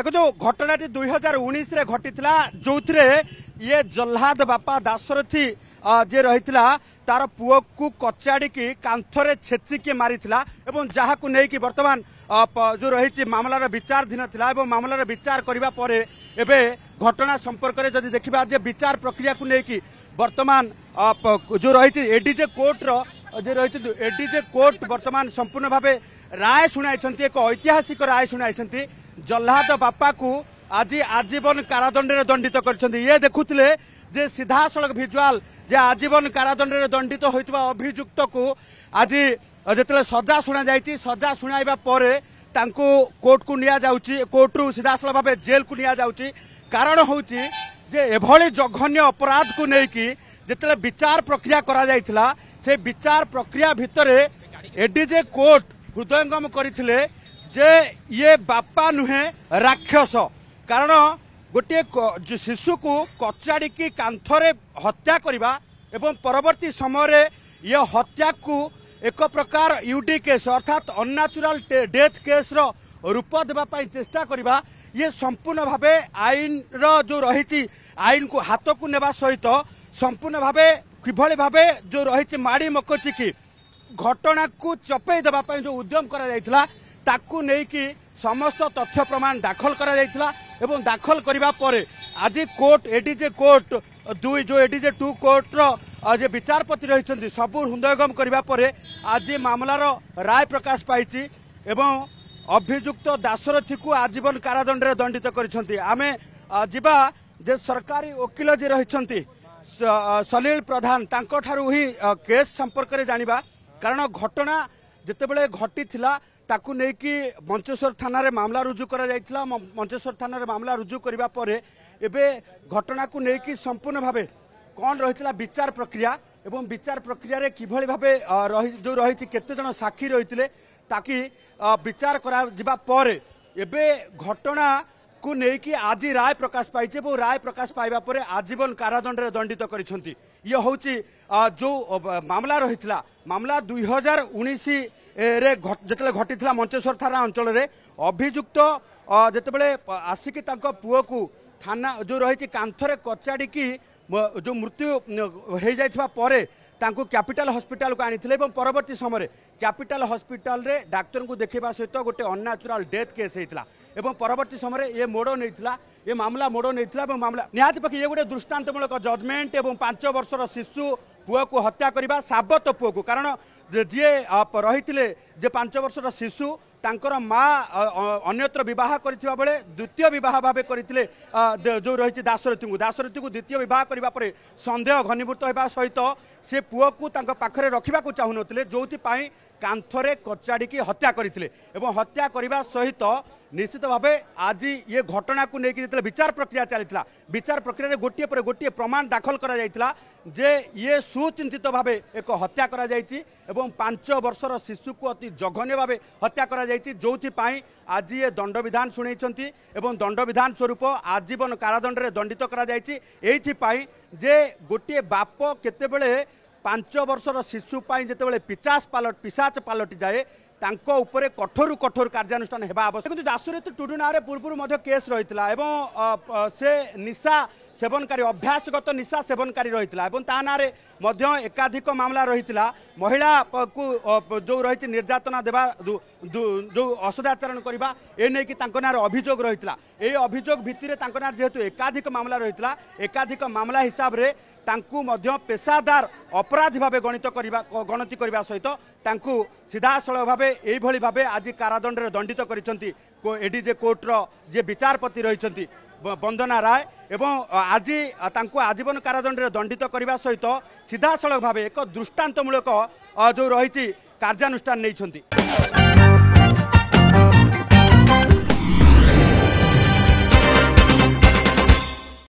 দেখুন ঘটনাটি দুই হাজার উনিশে ঘটি যে ইয়ে জহ্লাদ বাপা দাশরথী যে রয়েছে তার পুয়কু কচাড়ি কাঁথরে ছেচিকি মারি এবং যাহাকু নেই বর্তমান যে রয়েছে মামলার বিচারাধীন লা এবং মামলার বিচার করা পরে এবে ঘটনা সম্পর্কের যদি দেখা যে বিচার প্রক্রিয়া নেই বর্তমান যে রয়েছে এডিজে কোর্টর যে রয়েছে এডিজে কোর্ট বর্তমান সম্পূর্ণ ভাবে রায় শুনাইছেন এক ঐতিহাসিক রায় শুনাইছেন জহ্লাদ বাপাকু আজি আজীবন কারাদণ্ডে দণ্ডিত করেছেন ইয়ে দেখুলে যে সিধাসলখ ভিজুয়াল যে আজীবন কারাদণ্ডে দণ্ডিত হয়ে অভিযুক্তকু আজি যেতবে সজা শুনা যাই সজা শুনাইবা পরে ତାଙ୍କୁ କୋର୍ଟକୁ ନିଆଯାଉଛି କୋର୍ଟରୁ ସିଧାସଳଖ ଭାବେ ଜେଲ୍କୁ ନିଆଯାଉଛି କାରଣ ହେଉଛି ଯେ ଏଭଳି ଜଘନ୍ୟ ଅପରାଧକୁ ନେଇକି ଯେତେବେଳେ ବିଚାର ପ୍ରକ୍ରିୟା କରାଯାଇଥିଲା ସେ ବିଚାର ପ୍ରକ୍ରିୟା ଭିତରେ ଏଡିଜେ କୋର୍ଟ ହୃଦୟଙ୍ଗମ କରିଥିଲେ ଯେ ଇଏ ବାପା ନୁହେଁ ରାକ୍ଷସ କାରଣ ଗୋଟିଏ ଶିଶୁକୁ କଚାଡ଼ିକି କାନ୍ଥରେ ହତ୍ୟା କରିବା ଏବଂ ପରବର୍ତ୍ତୀ ସମୟରେ ଇଏ ହତ୍ୟାକୁ ଏକ ପ୍ରକାର ୟୁଡି କେସ୍ ଅର୍ଥାତ୍ ଅନ୍ନ୍ୟାଚୁରାଲ୍ ଡେଥ୍ କେସ୍ର ରୂପ ଦେବା ପାଇଁ ଚେଷ୍ଟା କରିବା ଇଏ ସମ୍ପୂର୍ଣ୍ଣ ଭାବେ ଆଇନର ଯେଉଁ ରହିଛି ଆଇନକୁ ହାତକୁ ନେବା ସହିତ ସମ୍ପୂର୍ଣ୍ଣ ଭାବେ କିଭଳି ଭାବେ ଯେଉଁ ରହିଛି ମାଡ଼ି ମକଚିକି ଘଟଣାକୁ ଚପେଇ ଦେବା ପାଇଁ ଯେଉଁ ଉଦ୍ୟମ କରାଯାଇଥିଲା ତାକୁ ନେଇକି ସମସ୍ତ ତଥ୍ୟ ପ୍ରମାଣ ଦାଖଲ କରାଯାଇଥିଲା ଏବଂ ଦାଖଲ କରିବା ପରେ ଆଜି କୋର୍ଟ ଏଡିଜେ କୋର୍ଟ ଦୁଇ ଯେଉଁ ଏଡିଜେ ଟୁ କୋର୍ଟର যে বিচারপতি রয়েছেন সবু হৃদয়গম করা পরে আজ মামলার রায় প্রকাশ পাইছি এবং অভিযুক্ত দাশরথী কু আজীবন কারাদণ্ডে দণ্ডিত করেছেন আমি যা যে সরকারি ওকিল যে রয়েছেন সলিল প্রধান তাঠার হি কেস সম্পর্কে জাঁয়া কারণ ঘটনা ଯେତେବେଳେ ଘଟିଥିଲା ତାକୁ ନେଇକି ମଞ୍ଚେଶ୍ୱର ଥାନାରେ ମାମଲା ରୁଜୁ କରାଯାଇଥିଲା ମଞ୍ଚେଶ୍ୱର ଥାନାରେ ମାମଲା ରୁଜୁ କରିବା ପରେ ଏବେ ଘଟଣାକୁ ନେଇକି ସମ୍ପୂର୍ଣ୍ଣ ଭାବେ କ'ଣ ରହିଥିଲା বিচার প্রক্রিয়া এবং বিচার প্রক্রিয়ার কিভাবে ভাবে যে রয়েছে কেতজন সাক্ষী রয়েছে তাকে বিচার করা পরে এবে ঘটনা ତାକୁ ନେଇକି ଆଜି ରାୟ ପ୍ରକାଶ ପାଇଛି ଏବଂ ରାୟ ପ୍ରକାଶ ପାଇବା ପରେ ଆଜୀବନ କାରାଦଣ୍ଡରେ ଦଣ୍ଡିତ କରିଛନ୍ତି ଇଏ ହେଉଛି ଯେଉଁ ମାମଲା ରହିଥିଲା ମାମଲା ଦୁଇ ହଜାର ଉଣେଇଶ ରେ ଯେତେବେଳେ ଘଟିଥିଲା ମଞ୍ଚେଶ୍ୱର ଥାନା ଅଞ୍ଚଳରେ ଅଭିଯୁକ୍ତ ଯେତେବେଳେ ଆସିକି ତାଙ୍କ ପୁଅକୁ ଥାନା ଯେଉଁ ରହିଛି କାନ୍ଥରେ କଚାଡ଼ିକି ଯେଉଁ ମୃତ୍ୟୁ ହୋଇଯାଇଥିବା ପରେ ତାଙ୍କୁ କ୍ୟାପିଟାଲ ହସ୍ପିଟାଲକୁ ଆଣିଥିଲେ ଏବଂ ପରବର୍ତ୍ତୀ ସମୟରେ କ୍ୟାପିଟାଲ ହସ୍ପିଟାଲରେ ଡାକ୍ତରଙ୍କୁ ଦେଖାଇବା ସହିତ ଗୋଟେ ଅନ୍ନାଚୁରାଲ ଡେଥ୍ କେସ୍ ହୋଇଥିଲା ଏବଂ ପରବର୍ତ୍ତୀ ସମୟରେ ଏ ମୋଡ଼ ନେଇଥିଲା ଏ ମାମଲା ମୋଡ଼ ନେଇଥିଲା ଏବଂ ମାମଲା ନିହାତି ପକ୍ଷେ ଇଏ ଗୋଟେ ଦୃଷ୍ଟାନ୍ତମୂଳକ ଜଜ୍ମେଣ୍ଟ ଏବଂ ପାଞ୍ଚ ବର୍ଷର ଶିଶୁ ପୁଅକୁ ହତ୍ୟା କରିବା ସାବତ ପୁଅକୁ କାରଣ ଯିଏ ରହିଥିଲେ ଯେ ପାଞ୍ଚ ବର୍ଷର ଶିଶୁ ତାଙ୍କର ମା ଅନ୍ୟତ୍ର ବିବାହ କରିଥିବା ବେଳେ ଦ୍ୱିତୀୟ ବିବାହ ଭାବେ କରିଥିଲେ ଯେଉଁ ରହିଛି ଦାଶରଥିଙ୍କୁ ଦାଶରଥିଙ୍କୁ ଦ୍ୱିତୀୟ ବିବାହ କରିବା ପରେ ସନ୍ଦେହ ଘନୀଭୂତ ହେବା ସହିତ ସେ ପୁଅକୁ ତାଙ୍କ ପାଖରେ ରଖିବାକୁ ଚାହୁଁନଥିଲେ ଯେଉଁଥିପାଇଁ କାନ୍ଥରେ କଚାଡ଼ିକି ହତ୍ୟା କରିଥିଲେ ଏବଂ ହତ୍ୟା କରିବା ସହିତ ନିଶ୍ଚିତ ଭାବେ ଆଜି ଏ ଘଟଣାକୁ ନେଇକି ଯେତେବେଳେ বিচার প্রক্রিয়া চালিয়েছিল বিচার প্রক্রিয়ায় গোটিয়ে পরে গোটিয়ে প্রমাণ দাখল করা যাই যে ইয়ে সুচিন্তিত ভাবে এক হত্যা করা যাই এবং পাঁচ বর্ষর শিশুকু অতি জঘন্য ভাবে হত্যা করা যাই କରାଯାଇଛି ଯେଉଁଥିପାଇଁ ଆଜି ଏ ଦଣ୍ଡବିଧାନ ଶୁଣାଇଛନ୍ତି ଏବଂ ଦଣ୍ଡବିଧାନ ସ୍ୱରୂପ ଆଜୀବନ କାରାଦଣ୍ଡରେ ଦଣ୍ଡିତ କରାଯାଇଛି ଏଇଥିପାଇଁ ଯେ ଗୋଟିଏ ବାପ କେତେବେଳେ ପାଞ୍ଚ ବର୍ଷର ଶିଶୁ ପାଇଁ ଯେତେବେଳେ ପିଚାସ ପାଲଟ ପିସାଚ ପାଲଟି ଯାଏ ତାଙ୍କ ଉପରେ କଠୋରରୁ କଠୋର କାର୍ଯ୍ୟାନୁଷ୍ଠାନ ହେବା ଆବଶ୍ୟକ କିନ୍ତୁ ଦାସୁରେତୁ ଟୁଡୁ ନାଁରେ ପୂର୍ବରୁ ମଧ୍ୟ କେସ୍ ରହିଥିଲା ଏବଂ ସେ ନିଶା সেবনকারী অভ্যাসগত নিশা সেবনকারী রয়েছে এবং তা নাঁরে মধ্য একাধিক মামলা রয়েছে মহিলা যে রয়েছে নির্যাতনা দেওয়া যে অসদাচরণ করা এ নেই তাঁর অভিযোগ রয়েছে এই অভিযোগ ভিত্তিতে তাঁর যেহেতু একাধিক মামলা রয়েছে একাধিক মামলা হিসাবে ତାଙ୍କୁ ମଧ୍ୟ ପେସାଦାର ଅପରାଧୀ ଭାବେ ଗଣିତ କରିବା ଗଣତି କରିବା ସହିତ ତାଙ୍କୁ ସିଧାସଳଖ ଭାବେ ଏଇଭଳି ଭାବେ ଆଜି କାରାଦଣ୍ଡରେ ଦଣ୍ଡିତ କରିଛନ୍ତି ଏଡି ଯେ କୋର୍ଟର ଯିଏ ବିଚାରପତି ରହିଛନ୍ତି ବନ୍ଦନା ରାୟ ଏବଂ ଆଜି ତାଙ୍କୁ ଆଜୀବନ କାରାଦଣ୍ଡରେ ଦଣ୍ଡିତ କରିବା ସହିତ ସିଧାସଳଖ ଭାବେ ଏକ ଦୃଷ୍ଟାନ୍ତମୂଳକ ଯେଉଁ ରହିଛି କାର୍ଯ୍ୟାନୁଷ୍ଠାନ ନେଇଛନ୍ତି